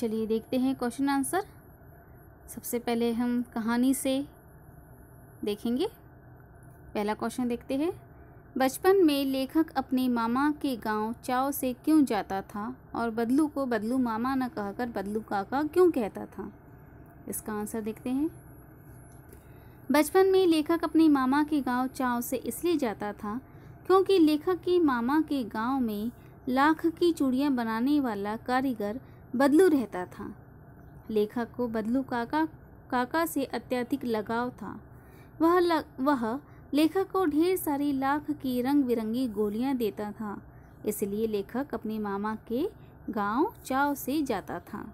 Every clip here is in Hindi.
चलिए देखते हैं क्वेश्चन आंसर सबसे पहले हम कहानी से देखेंगे पहला क्वेश्चन देखते हैं बचपन में लेखक अपने मामा के गांव चाव से क्यों जाता था और बदलू को बदलू मामा न कहकर बदलू काका क्यों कहता था इसका आंसर देखते हैं बचपन में लेखक अपने मामा के गांव चाव से इसलिए जाता था क्योंकि लेखक के मामा के गांव में लाख की चूड़ियां बनाने वाला कारीगर बदलू रहता था लेखक को बदलू काका काका से अत्यधिक लगाव था वह लग, वह लेखक को ढेर सारी लाख की रंग बिरंगी गोलियां देता था इसलिए लेखक अपने मामा के गांव चाव से जाता था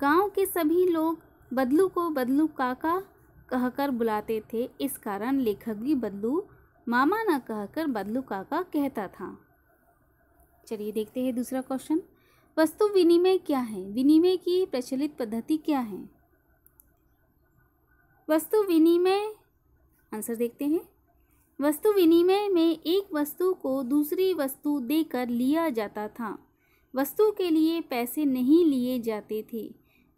गांव के सभी लोग बदलू को बदलू काका कहकर बुलाते थे इस कारण लेखक भी बदलू मामा ना कहकर बदलू काका कहता था चलिए देखते हैं दूसरा क्वेश्चन वस्तु विनिमय क्या है विनिमय की प्रचलित पद्धति क्या है वस्तु विनिमय आंसर देखते हैं वस्तु विनिमय में एक वस्तु को दूसरी वस्तु देकर लिया जाता था वस्तु के लिए पैसे नहीं लिए जाते थे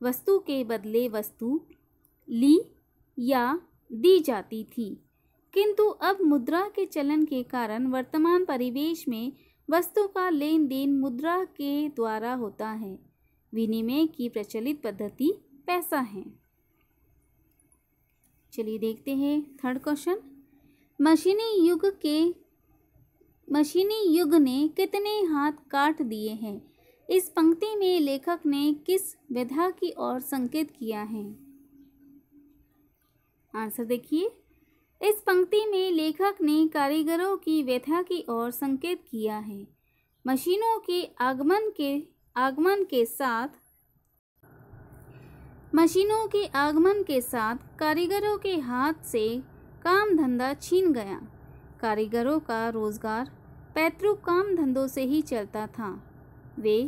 वस्तु के बदले वस्तु ली या दी जाती थी किंतु अब मुद्रा के चलन के कारण वर्तमान परिवेश में वस्तु का लेन देन मुद्रा के द्वारा होता है विनिमय की प्रचलित पद्धति पैसा है चलिए देखते हैं थर्ड क्वेश्चन मशीनी युग के मशीनी युग ने कितने हाथ काट दिए हैं इस पंक्ति में लेखक ने किस विधा की ओर संकेत किया है आंसर देखिए इस पंक्ति में लेखक ने कारीगरों की व्यथा की ओर संकेत किया है मशीनों के आगमन के आगमन के साथ मशीनों के आगमन के साथ कारीगरों के हाथ से काम धंधा छीन गया कारीगरों का रोजगार पैतृक काम धंधों से ही चलता था वे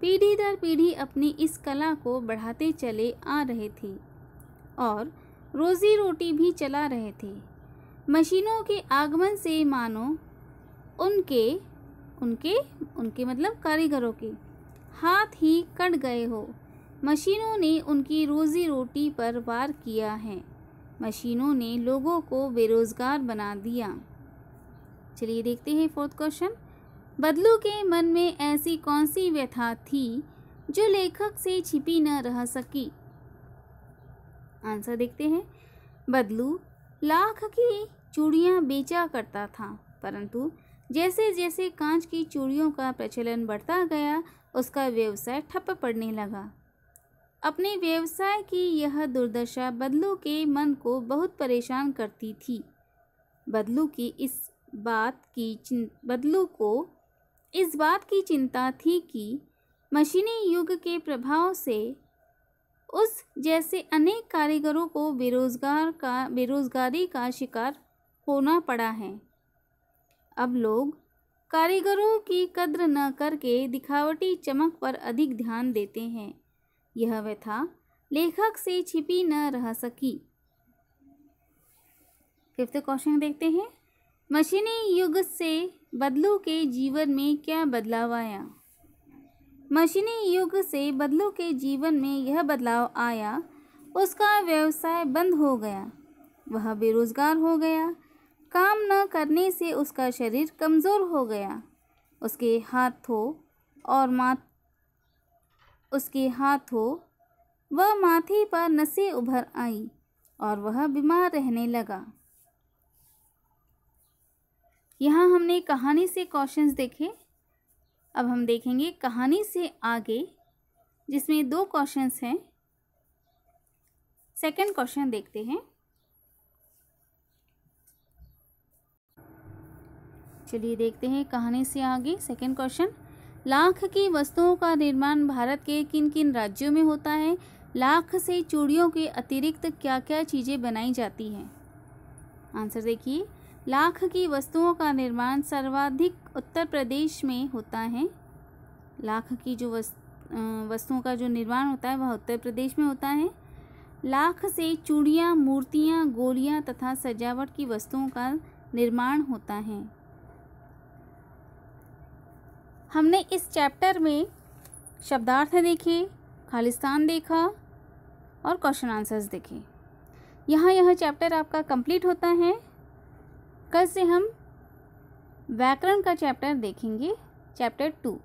पीढ़ी दर पीढ़ी अपनी इस कला को बढ़ाते चले आ रहे थे और रोजी रोटी भी चला रहे थे मशीनों के आगमन से मानो उनके उनके उनके मतलब कारीगरों के हाथ ही कट गए हो मशीनों ने उनकी रोज़ी रोटी पर वार किया है मशीनों ने लोगों को बेरोज़गार बना दिया चलिए देखते हैं फोर्थ क्वेश्चन बदलू के मन में ऐसी कौन सी व्यथा थी जो लेखक से छिपी न रह सकी आंसर देखते हैं बदलू लाख की चूड़ियाँ बेचा करता था परंतु जैसे जैसे कांच की चूड़ियों का प्रचलन बढ़ता गया उसका व्यवसाय ठप पड़ने लगा अपने व्यवसाय की यह दुर्दशा बदलू के मन को बहुत परेशान करती थी बदलू की इस बात की चिं बदलू को इस बात की चिंता थी कि मशीनी युग के प्रभाव से उस जैसे अनेक कारीगरों को बेरोजगार का बेरोजगारी का शिकार होना पड़ा है अब लोग कारीगरों की कद्र न करके दिखावटी चमक पर अधिक ध्यान देते हैं यह व्यथा लेखक से छिपी न रह सकी फिफ्थ क्वेश्चन देखते हैं मशीनी युग से बदलू के जीवन में क्या बदलाव आया मशीनी युग से बदलू के जीवन में यह बदलाव आया उसका व्यवसाय बंद हो गया वह बेरोजगार हो गया काम न करने से उसका शरीर कमज़ोर हो गया उसके हाथों और मा उसके हाथों वह माथे पर नसें उभर आई और वह बीमार रहने लगा यहाँ हमने कहानी से क्वेश्चंस देखे अब हम देखेंगे कहानी से आगे जिसमें दो क्वेश्चंस हैं सेकंड क्वेश्चन देखते हैं चलिए देखते हैं कहानी से आगे सेकंड क्वेश्चन लाख की वस्तुओं का निर्माण भारत के किन किन राज्यों में होता है लाख से चूड़ियों के अतिरिक्त क्या क्या चीज़ें बनाई जाती हैं आंसर देखिए लाख की वस्तुओं का निर्माण सर्वाधिक उत्तर प्रदेश में होता है लाख की जो वस् वस्तुओं का जो निर्माण होता है वह उत्तर प्रदेश में होता है लाख से चूड़ियाँ मूर्तियाँ गोलियाँ तथा सजावट की वस्तुओं का निर्माण होता है हमने इस चैप्टर में शब्दार्थ देखे खालिस्तान देखा और क्वेश्चन आंसर्स देखे यहाँ यह चैप्टर आपका कंप्लीट होता है कल से हम व्याकरण का चैप्टर देखेंगे चैप्टर टू